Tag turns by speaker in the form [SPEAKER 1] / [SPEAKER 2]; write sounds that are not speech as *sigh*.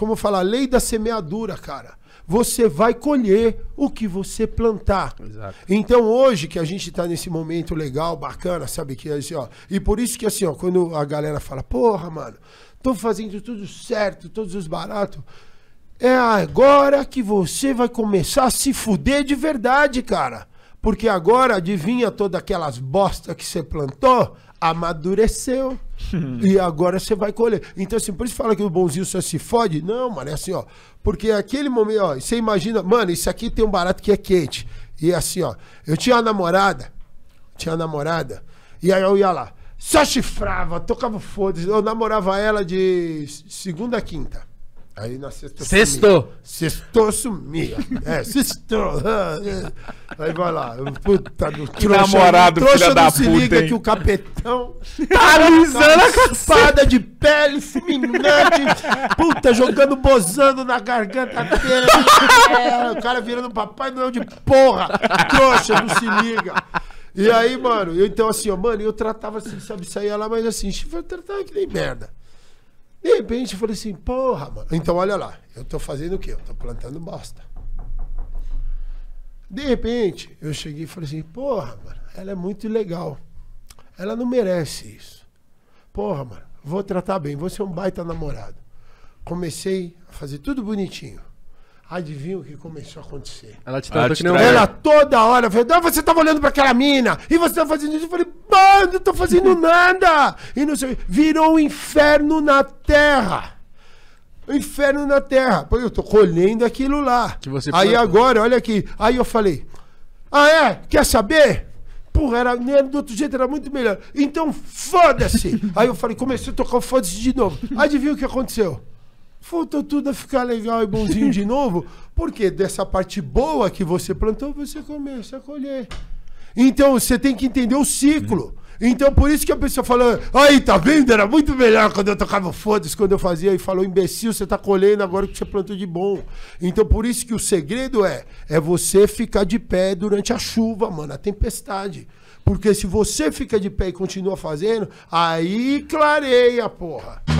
[SPEAKER 1] como falar, a lei da semeadura, cara. Você vai colher o que você plantar. Exato. Então hoje que a gente tá nesse momento legal, bacana, sabe que é assim, ó, e por isso que assim, ó, quando a galera fala, porra, mano, tô fazendo tudo certo, todos os baratos, é agora que você vai começar a se fuder de verdade, cara. Porque agora, adivinha todas aquelas bostas que você plantou? Amadureceu. *laughs* e agora você vai colher. Então, assim, por isso fala que o bonzinho só se fode. Não, mano, é assim, ó. Porque aquele momento, ó, você imagina, mano, isso aqui tem um barato que é quente. E é assim, ó, eu tinha uma namorada, tinha uma namorada, e aí eu ia lá, só chifrava, tocava foda-se. Eu namorava ela de segunda a quinta. Aí na sexta. Sextou! Sextou sumia. É, sextou. *laughs* Aí vai lá. Puta do que trouxa, namorado, trouxa filha da se puta, liga hein? que o capetão. *laughs* Tá alisando a tá caçada de pele, fulminante. Puta, jogando bozando na garganta dele. É, o cara virando papai não de porra. Trouxa, não se liga. E aí, mano, eu então assim, ó, mano, eu tratava assim, sabe, saía lá, mas assim, eu tratava que nem merda. De repente eu falei assim, porra, mano. Então olha lá, eu tô fazendo o quê? Eu tô plantando bosta. De repente, eu cheguei e falei assim, porra, mano, ela é muito legal. Ela não merece isso. Porra, mano, vou tratar bem, vou ser um baita namorado. Comecei a fazer tudo bonitinho. Adivinha o que começou a acontecer? Ela te tratou que não Ela toda hora falou, você tava olhando para aquela mina, e você tá fazendo isso. Eu falei, mano, eu tô fazendo *laughs* nada. E não sei, virou um inferno na terra. Um inferno na terra. Pô, eu tô colhendo aquilo lá. Que você aí agora, olha aqui. Aí eu falei, ah é? Quer saber? Porra, era, era né, do outro jeito, era muito melhor. Então, foda-se. *laughs* aí eu falei, comecei a tocar o foda-se de novo. Adivinha o que aconteceu? voltou tudo a ficar legal e bonzinho de novo, porque dessa parte boa que você plantou, você começa a colher. Então você tem que entender o ciclo. Então por isso que a pessoa fala, aí tá vendo? Era muito melhor quando eu tocava foda-se, quando eu fazia e falou, imbecil, você tá colhendo agora que você plantou de bom. Então por isso que o segredo é, é você ficar de pé durante a chuva, mano, a tempestade. Porque se você fica de pé e continua fazendo, aí clareia, porra.